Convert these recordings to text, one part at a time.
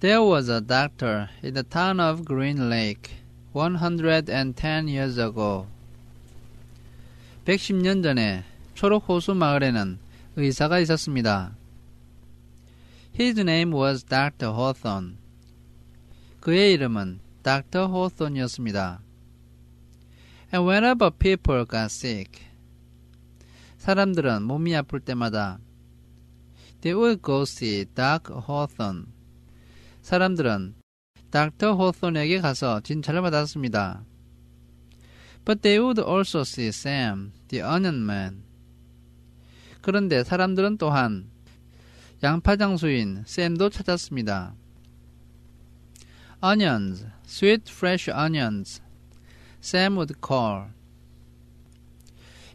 There was a doctor in the town of Green Lake 110 years ago. 110년 전에 초록 호수 마을에는 의사가 있었습니다. His name was Dr. Hawthorne. 그의 이름은 Dr. Hawthorne이었습니다. And whenever people got sick, 사람들은 몸이 아플 때마다 they would go see Dr. Hawthorne. 사람들은 닥터 호손에게 가서 진찰을 받았습니다. But they would also see Sam, the onion man. 그런데 사람들은 또한 양파 장수인 샘도 찾았습니다. Onions, sweet fresh onions. Sam would call.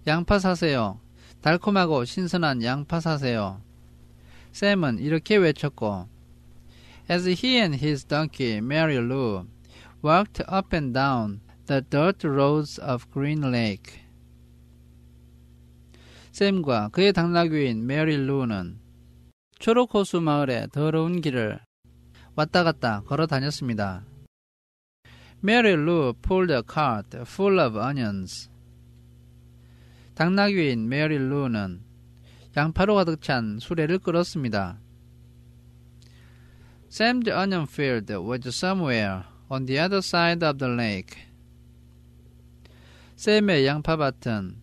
양파 사세요. 달콤하고 신선한 양파 사세요. 샘은 이렇게 외쳤고 as he and his donkey, Mary Lou, walked up and down the dirt roads of Green Lake. 샘과 그의 당나귀인 메리 루는 초록 호수 마을의 더러운 길을 왔다 갔다 걸어 다녔습니다. Mary Lou pulled a cart full of onions. 당나귀인 메리 루는 양파로 가득 찬 수레를 끌었습니다. Sam the onion field was somewhere on the other side of the lake. 샘의 양파밭은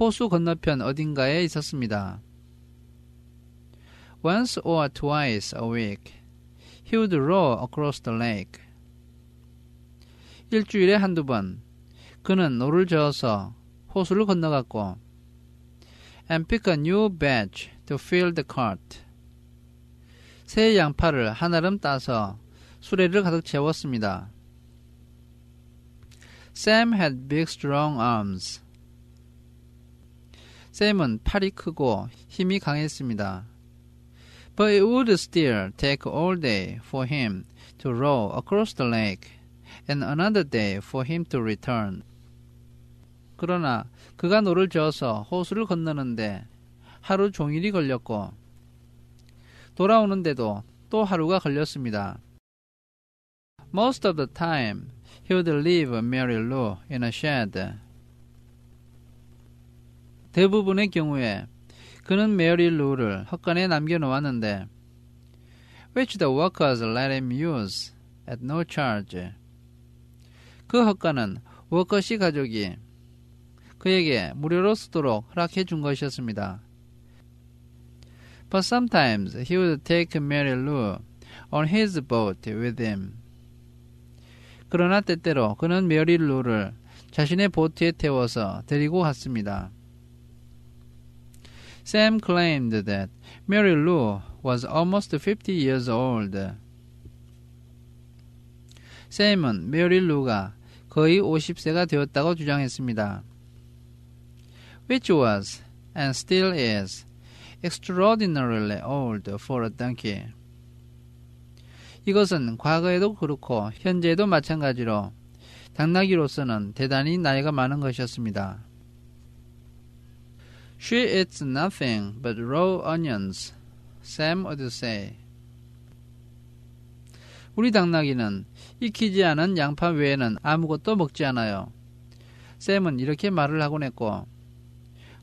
호수 건너편 어딘가에 있었습니다. Once or twice a week, he would row across the lake. 일주일에 한두 번 그는 노를 저어서 호수를 건너갔고 and pick a new batch to fill the cart. 새 양파를 한 알음 따서 수레를 가득 채웠습니다. Sam had big strong arms. 샘은 팔이 크고 힘이 강했습니다. But it would still take all day for him to row across the lake and another day for him to return. 그러나 그가 노를 저어서 호수를 건너는데 하루 종일이 걸렸고 돌아오는데도 또 하루가 걸렸습니다. Most of the time, he would leave Mary Lou in a shed. 대부분의 경우에 그는 메리 루를 헛간에 남겨놓았는데 which the workers let him use at no charge. 그 헛간은 워커시 가족이 그에게 무료로 쓰도록 허락해 준 것이었습니다. But sometimes he would take Mary Lou on his boat with him. 그러나 때때로 그는 메리 루를 자신의 보트에 태워서 데리고 갔습니다. Sam claimed that Mary Lou was almost 50 years old. Sam은 메리 루가 거의 50세가 되었다고 주장했습니다. Which was and still is extraordinarily old for a donkey. 이것은 과거에도 그렇고 현재도 에 마찬가지로 당나귀로서는 대단히 나이가 많은 것이었습니다. She eats nothing but raw onions. Sam would say. 우리 당나귀는 익히지 않은 양파 외에는 아무것도 먹지 않아요. 샘은 이렇게 말을 하곤 했고,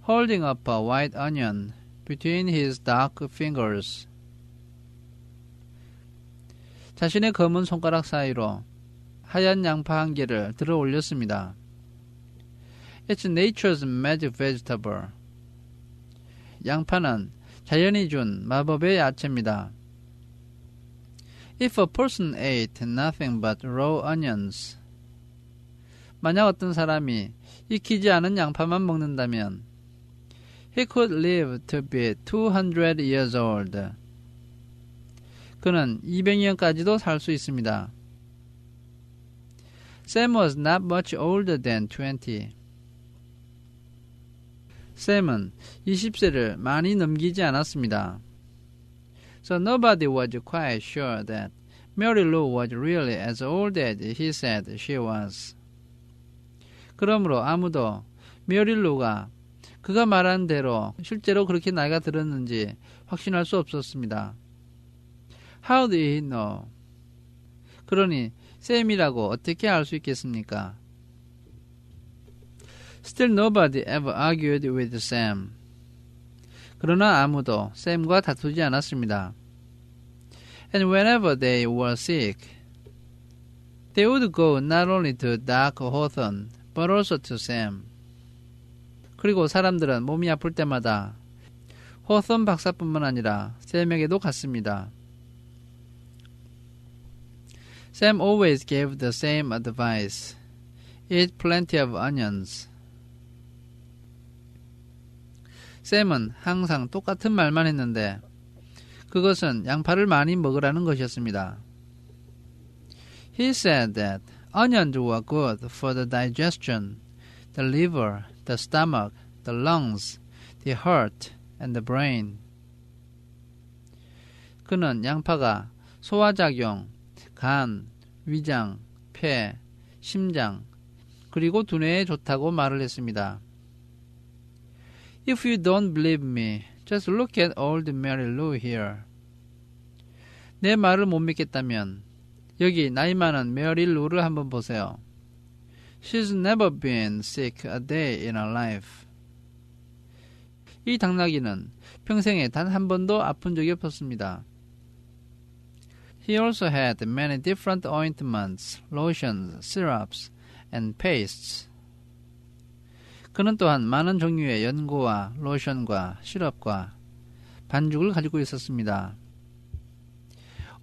Holding up a white onion, between his dark fingers. 자신의 검은 손가락 사이로 하얀 양파 한 개를 들어 올렸습니다. It's nature's magic vegetable. 양파는 자연이 준 마법의 야채입니다. If a person ate nothing but raw onions. 만약 어떤 사람이 익히지 않은 양파만 먹는다면 He could live to be 200 years old. 그는 200년까지도 살 수 있습니다. Sam was not much older than 20. 샘은 20세를 많이 넘기지 않았습니다. So nobody was quite sure that Mary Lou was really as old as he said she was. 그러므로 아무도 메리 루가 그가 말한 대로 실제로 그렇게 나이가 들었는지 확신할 수 없었습니다. How do you know? 그러니 쌤이라고 어떻게 알 수 있겠습니까? Still nobody ever argued with Sam. 그러나 아무도 쌤과 다투지 않았습니다. And whenever they were sick, they would go not only to Doc Hawthorne, but also to Sam. 그리고 사람들은 몸이 아플 때마다 호선 박사뿐만 아니라 샘에게도 갔습니다. Sam always gave the same advice. Eat plenty of onions. 샘은 항상 똑같은 말만 했는데 그것은 양파를 많이 먹으라는 것이었습니다. He said that onions were good for the digestion, the liver, the stomach, the lungs, the heart, and the brain. 그는 양파가 소화작용, 간, 위장, 폐, 심장, 그리고 두뇌에 좋다고 말을 했습니다. If you don't believe me, just look at old Mary Lou here. 내 말을 못 믿겠다면 여기 나이 많은 메리 루를 한번 보세요. She's never been sick a day in her life. 이 당나귀는 평생에 단 한 번도 아픈 적이 없었습니다. He also had many different ointments, lotions, syrups, and pastes. 그는 또한 많은 종류의 연고와 로션과 시럽과 반죽을 가지고 있었습니다.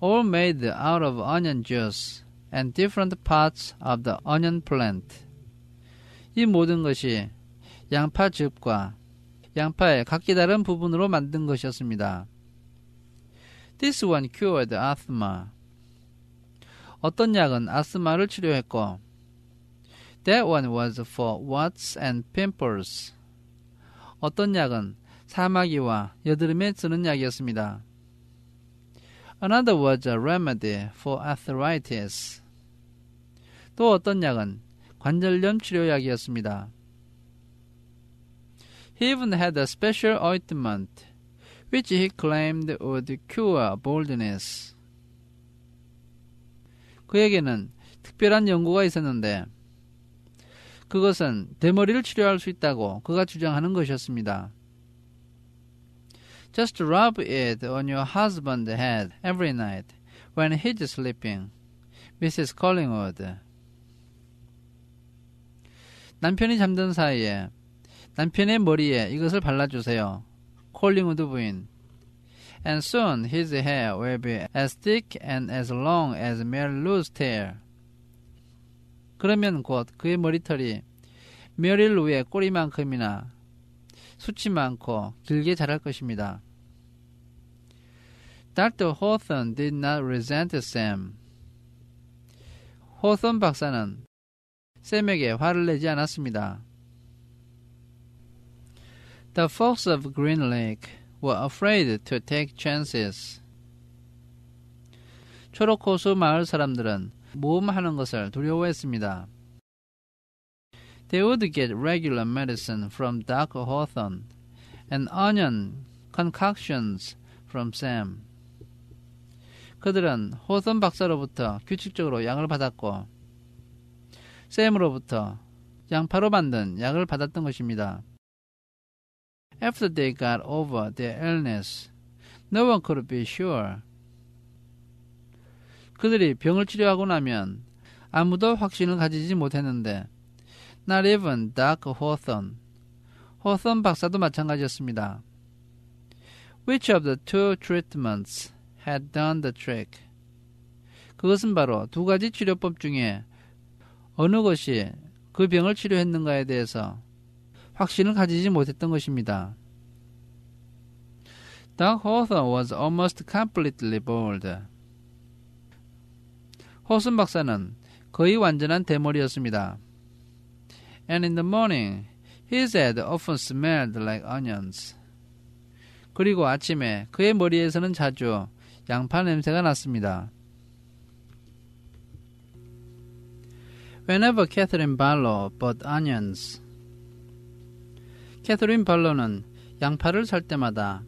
All made out of onion juice and different parts of the onion plant. 이 모든 것이 양파 즙과 양파의 각기 다른 부분으로 만든 것이었습니다. This one cured asthma. 어떤 약은 아스마를 치료했고, that one was for warts and pimples. 어떤 약은 사마귀와 여드름에 쓰는 약이었습니다. Another was a remedy for arthritis. 또 어떤 약은 관절염 치료약이었습니다. He even had a special ointment which he claimed would cure baldness. 그에게는 특별한 연구가 있었는데 그것은 대머리를 치료할 수 있다고 그가 주장하는 것이었습니다. Just rub it on your husband's head every night when he's sleeping, Mrs. Collingwood. 남편이 잠든 사이에 남편의 머리에 이것을 발라주세요. 콜링우드 부인. And soon his hair will be as thick and as long as Mary Lou's tail. 그러면 곧 그의 머리털이 메리 루의 꼬리만큼이나 수치 많고 길게 자랄 것입니다. Dr. Hawthorne did not resent Sam. 호선 박사는 샘에게 화를 내지 않았습니다. The folks of Green Lake were afraid to take chances. 초록호수 마을 사람들은 모험하는 것을 두려워했습니다. They would get regular medicine from Doc Hawthorne and onion concoctions from Sam. 그들은 호선 박사로부터 규칙적으로 양을 받았고 샘으로부터 양파로 만든 약을 받았던 것입니다. After they got over their illness, no one could be sure. 그들이 병을 치료하고 나면 아무도 확신을 가지지 못했는데, not even Doc Hawthorne, 호선 박사도 마찬가지였습니다. Which of the two treatments had done the trick? 그것은 바로 두 가지 치료법 중에 어느 것이 그 병을 치료했는가에 대해서 확신을 가지지 못했던 것입니다. Doug Hawthorne was almost completely bald. 호슨 박사는 거의 완전한 대머리였습니다. And in the morning, his head often smelled like onions. 그리고 아침에 그의 머리에서는 자주 양파 냄새가 났습니다. Whenever Catherine Barlow bought onions, 캐서린 발로는 양파를 살 때마다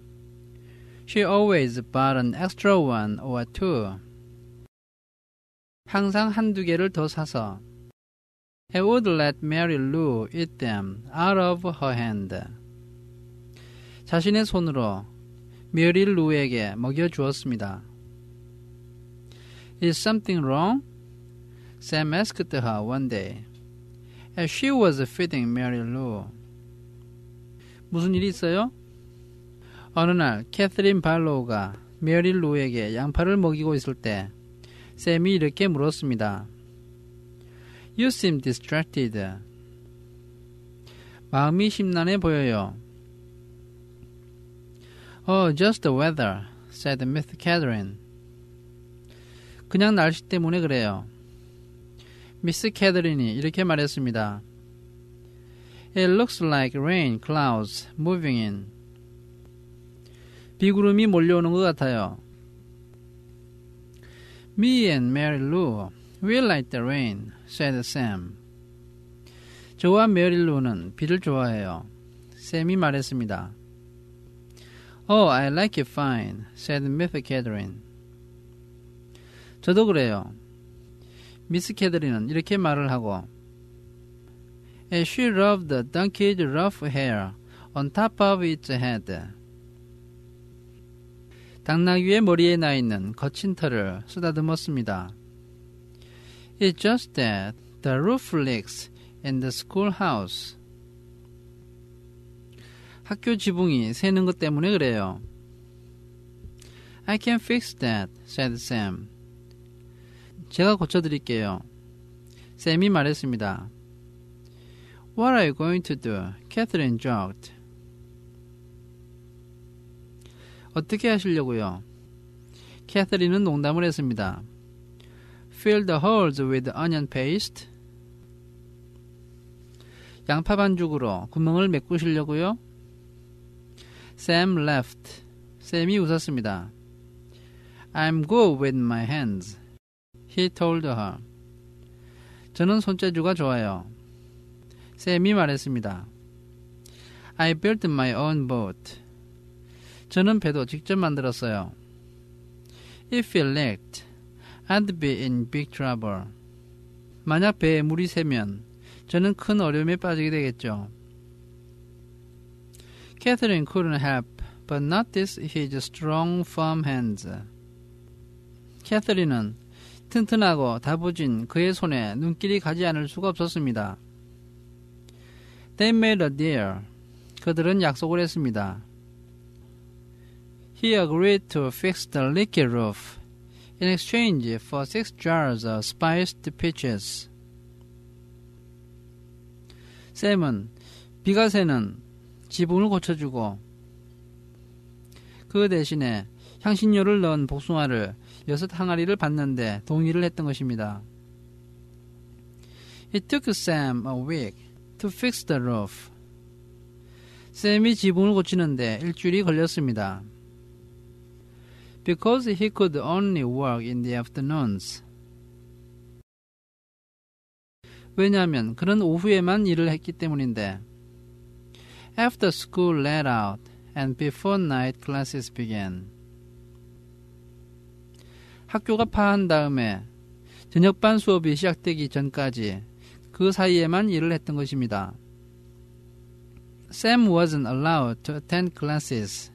she always bought an extra one or two. 항상 한두 개를 더 사서 I would let Mary Lou eat them out of her hand. 자신의 손으로 메리 루에게 먹여 주었습니다. Is something wrong? Sam asked her one day, as she was feeding Mary Lou. 무슨 일이 있어요? 어느 날 캐서린 발로우가 메리 루에게 양파를 먹이고 있을 때 샘이 이렇게 물었습니다. You seem distracted. 마음이 심란해 보여요. Oh, just the weather, said Miss Catherine. 그냥 날씨 때문에 그래요. 미스 캐더린이 이렇게 말했습니다. It looks like rain clouds moving in. 비구름이 몰려오는 것 같아요. Me and Mary Lou will like the rain, said Sam. 저와 메리 루는 비를 좋아해요. 샘이 말했습니다. Oh, I like it fine, said Miss Catherine. 저도 그래요. 미스 캐더리는 이렇게 말을 하고 And she rubbed the donkey's rough hair on top of its head. 당나귀의 머리에 나 있는 거친 털을 쓰다듬었습니다. It's just that the roof leaks in the schoolhouse. 학교 지붕이 새는 것 때문에 그래요. I can fix that, said Sam. 제가 고쳐드릴게요. 쌤이 말했습니다. What are you going to do? Catherine joked. 어떻게 하시려고요? 캐서린은 농담을 했습니다. Fill the holes with onion paste. 양파 반죽으로 구멍을 메꾸시려고요? Sam laughed. 쌤이 웃었습니다. I'm go with my hands. He told her. 저는 손재주가 좋아요. 샘이 말했습니다. I built my own boat. 저는 배도 직접 만들었어요. If it leaked, I'd be in big trouble. 만약 배에 물이 새면 저는 큰 어려움에 빠지게 되겠죠. Catherine couldn't help but notice his strong, firm hands. 캐서린은 튼튼하고 다부진 그의 손에 눈길이 가지 않을 수가 없었습니다. They made a deal. 그들은 약속을 했습니다. He agreed to fix the leaky roof in exchange for six jars of spiced peaches. 샘은 비가 새는 지붕을 고쳐주고 그 대신에 향신료를 넣은 복숭아를 여섯 항아리를 받는데 동의를 했던 것입니다. It took Sam a week to fix the roof. 샘이 지붕을 고치는데 일주일이 걸렸습니다. Because he could only work in the afternoons. 왜냐하면 그는 오후에만 일을 했기 때문인데. After school let out and before night classes began. 학교가 파한 다음에 저녁반 수업이 시작되기 전까지 그 사이에만 일을 했던 것입니다. Sam wasn't allowed to attend classes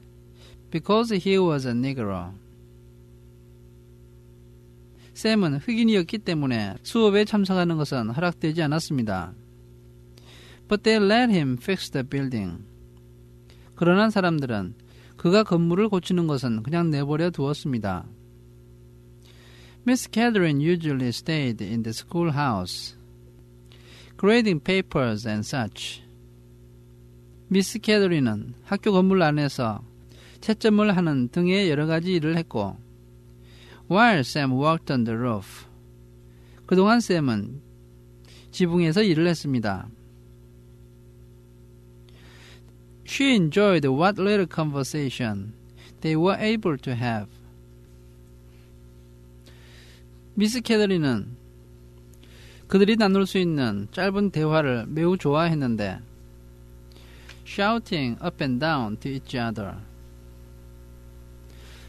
because he was a Negro. 샘은 흑인이었기 때문에 수업에 참석하는 것은 허락되지 않았습니다. But they let him fix the building. 그러나 사람들은 그가 건물을 고치는 것은 그냥 내버려 두었습니다. Miss Catherine usually stayed in the schoolhouse, grading papers and such. 미스 캐더린은 학교 건물 안에서 채점을 하는 등의 여러 가지 일을 했고, while Sam worked on the roof, 그동안 샘은 지붕에서 일을 했습니다. She enjoyed what little conversation they were able to have. 미스 캐더리는 그들이 나눌 수 있는 짧은 대화를 매우 좋아했는데 shouting up and down to each other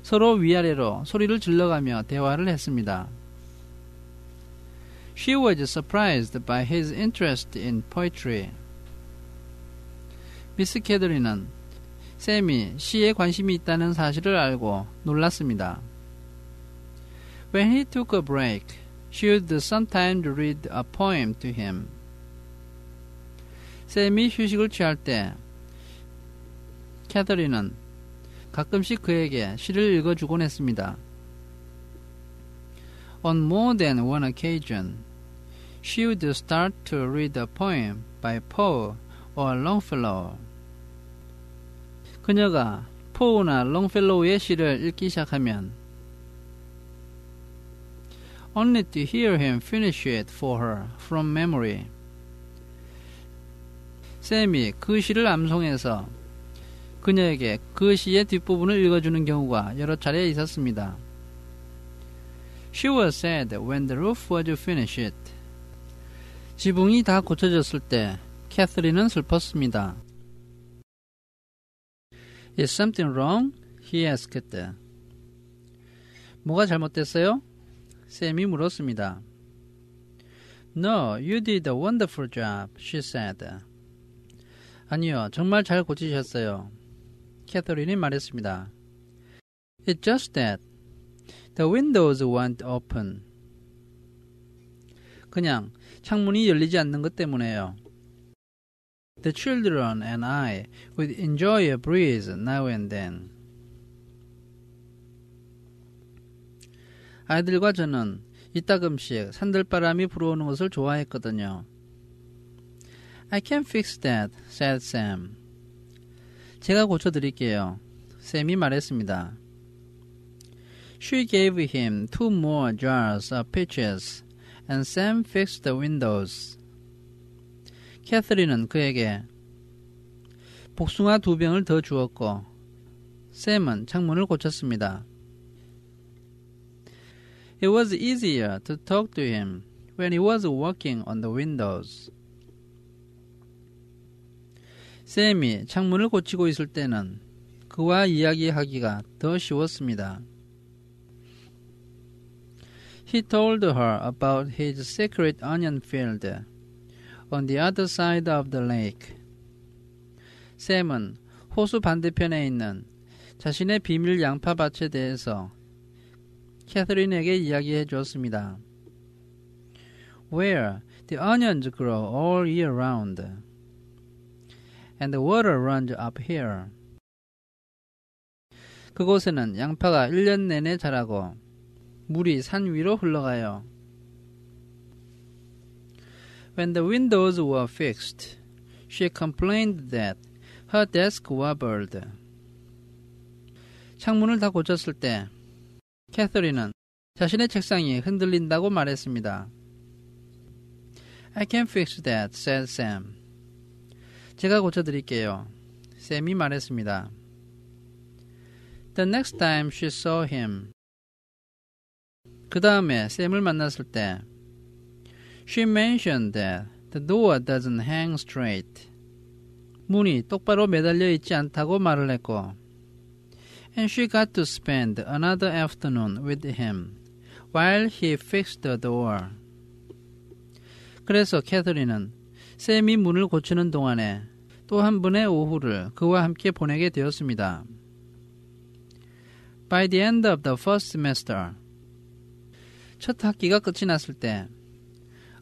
서로 위아래로 소리를 질러가며 대화를 했습니다. She was surprised by his interest in poetry. 미스 캐더리는 샘이 시에 관심이 있다는 사실을 알고 놀랐습니다. When he took a break, she would sometimes read a poem to him. 샘이 휴식을 취할 때 캐더린은 가끔씩 그에게 시를 읽어주곤 했습니다. On more than one occasion, she would start to read a poem by Poe or Longfellow. 그녀가 포우나 롱펠로우의 시를 읽기 시작하면 only to hear him finish it for her from memory. 샘이 그 시를 암송해서 그녀에게 그 시의 뒷부분을 읽어주는 경우가 여러 차례 있었습니다. She was sad when the roof was finished. 지붕이 다 고쳐졌을 때 캐서린은 슬펐습니다. Is something wrong? He asked. 뭐가 잘못됐어요? 쌤이 물었습니다. No, you did a wonderful job, she said. 아니요, 정말 잘 고치셨어요. 캐서린이 말했습니다. It's just that the windows weren't open. 그냥 창문이 열리지 않는 것 때문에요. The children and I would enjoy a breeze now and then. 아이들과 저는 이따금씩 산들바람이 불어오는 것을 좋아했거든요. I can fix that, said Sam. 제가 고쳐드릴게요. 샘이 말했습니다. She gave him two more jars of peaches, and Sam fixed the windows. 캐서린은 그에게 복숭아 두 병을 더 주었고, 샘은 창문을 고쳤습니다. It was easier to talk to him when he was working on the windows. 샘이 창문을 고치고 있을 때는 그와 이야기하기가 더 쉬웠습니다. He told her about his secret onion field on the other side of the lake. 샘은 호수 반대편에 있는 자신의 비밀 양파밭에 대해서 캐서린에게 이야기해 주었습니다. Where the onions grow all year round, and the water runs up here. 그곳에는 양파가 1년 내내 자라고 물이 산 위로 흘러가요. When the windows were fixed, she complained that her desk wobbled. 창문을 다 고쳤을 때 캐서린은 자신의 책상이 흔들린다고 말했습니다. I can fix that, said Sam. 제가 고쳐드릴게요. 샘이 말했습니다. The next time she saw him. 그 다음에 샘을 만났을 때 She mentioned that the door doesn't hang straight. 문이 똑바로 매달려 있지 않다고 말을 했고 and she got to spend another afternoon with him while he fixed the door. 그래서 캐서린은 샘이 문을 고치는 동안에 또한 분의 오후를 그와 함께 보내게 되었습니다. By the end of the first semester, 첫 학기가 끝이 났을 때,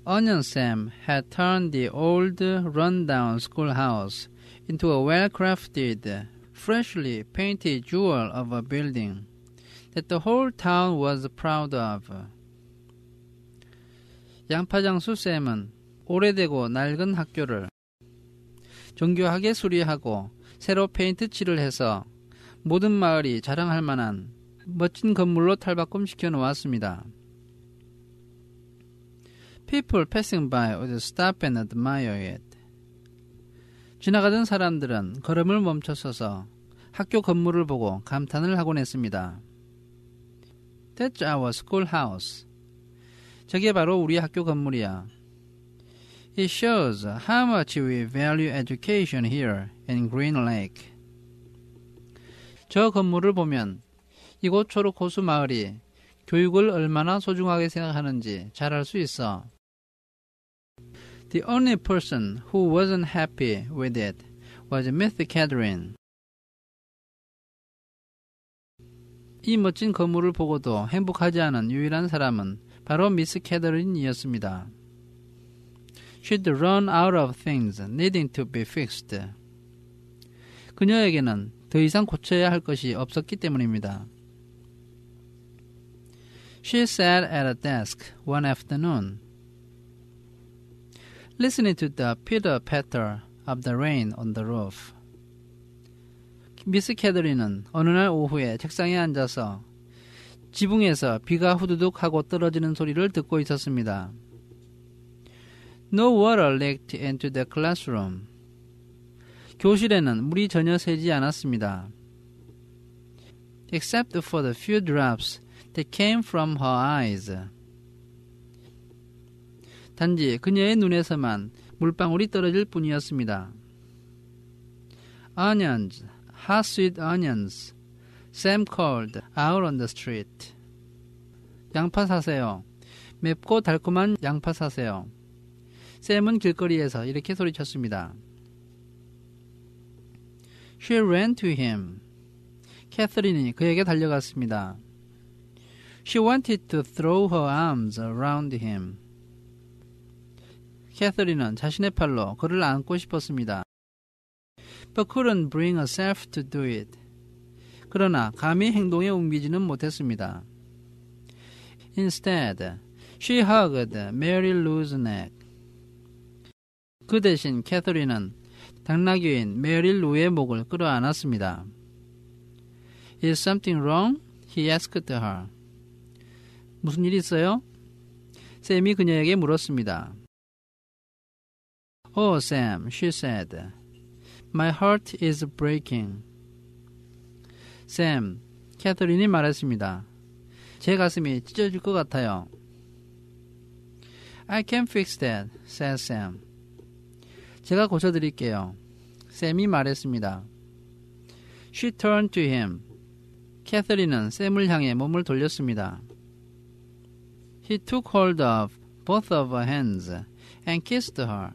Onion Sam had turned the old, run-down schoolhouse into a well-crafted, freshly painted jewel of a building that the whole town was proud of. 양파장수 쌤은 오래되고 낡은 학교를 정교하게 수리하고 새로 페인트 칠을 해서 모든 마을이 자랑할 만한 멋진 건물로 탈바꿈 시켜 놓았습니다. People passing by would stop and admire it. 지나가던 사람들은 걸음을 멈춰 서서 학교 건물을 보고 감탄을 하곤 했습니다. That's our schoolhouse. 저게 바로 우리 학교 건물이야. It shows how much we value education here in Green Lake. 저 건물을 보면 이곳 초록 호수 마을이 교육을 얼마나 소중하게 생각하는지 잘 알 수 있어. The only person who wasn't happy with it was Miss Catherine. 이 멋진 건물을 보고도 행복하지 않은 유일한 사람은 바로 미스 캐더린이었습니다. She'd run out of things needing to be fixed. 그녀에게는 더 이상 고쳐야 할 것이 없었기 때문입니다. She sat at a desk one afternoon listening to the pitter patter of the rain on the roof. 미스 캐더린은 어느 날 오후에 책상에 앉아서 지붕에서 비가 후두둑 하고 떨어지는 소리를 듣고 있었습니다. No water leaked into the classroom. 교실에는 물이 전혀 새지 않았습니다. Except for the few drops that came from her eyes. 단지 그녀의 눈에서만 물방울이 떨어질 뿐이었습니다. Onions, hot sweet onions. Sam called out on the street. 양파 사세요. 맵고 달콤한 양파 사세요. 샘은 길거리에서 이렇게 소리쳤습니다. She ran to him. 캐서린이 그에게 달려갔습니다. She wanted to throw her arms around him. 캐서린은 자신의 팔로 그를 안고 싶었습니다. But couldn't bring herself to do it. 그러나 감히 행동에 옮기지는 못했습니다. Instead, she hugged Mary Lou's neck. 그 대신 캐서린은 당나귀인 메릴 루의 목을 끌어안았습니다. Is something wrong? He asked her. 무슨 일 있어요? 샘이 그녀에게 물었습니다. Oh, Sam, she said, my heart is breaking. Sam, 캐서린이 말했습니다. 제 가슴이 찢어질 것 같아요. I can fix that, said Sam. 제가 고쳐드릴게요. 샘이 말했습니다. She turned to him. 캐서린은 샘을 향해 몸을 돌렸습니다. He took hold of both of her hands and kissed her.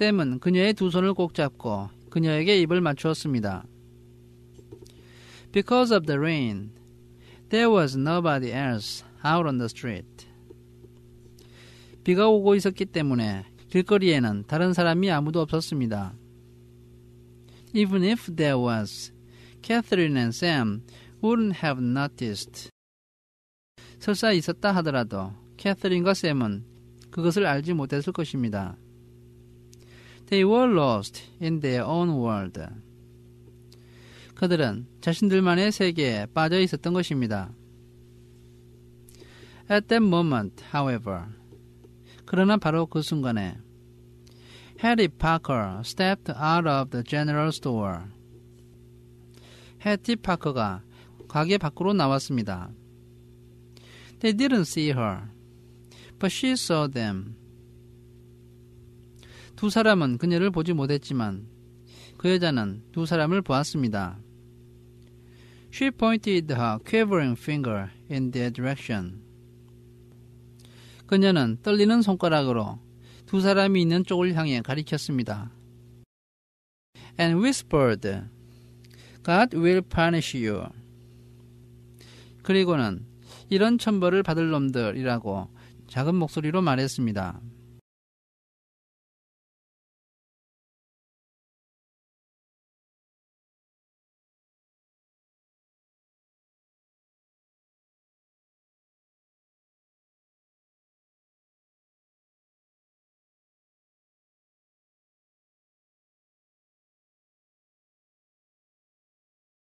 샘은 그녀의 두 손을 꼭 잡고 그녀에게 입을 맞추었습니다. Because of the rain, there was nobody else out on the street. 비가 오고 있었기 때문에 길거리에는 다른 사람이 아무도 없었습니다. Even if there was, Catherine and Sam wouldn't have noticed. 설사 있었다 하더라도 캐서린과 샘은 그것을 알지 못했을 것입니다. They were lost in their own world. 그들은 자신들만의 세계에 빠져 있었던 것입니다. At that moment, however, 그러나 바로 그 순간에 Harry Parker stepped out of the general store. 해티 파커가 가게 밖으로 나왔습니다. They didn't see her, but she saw them. 두 사람은 그녀를 보지 못했지만 그 여자는 두 사람을 보았습니다. She pointed her quivering finger in their direction. 그녀는 떨리는 손가락으로 두 사람이 있는 쪽을 향해 가리켰습니다. And whispered, God will punish you. 그리고는 이런 천벌을 받을 놈들이라고 작은 목소리로 말했습니다.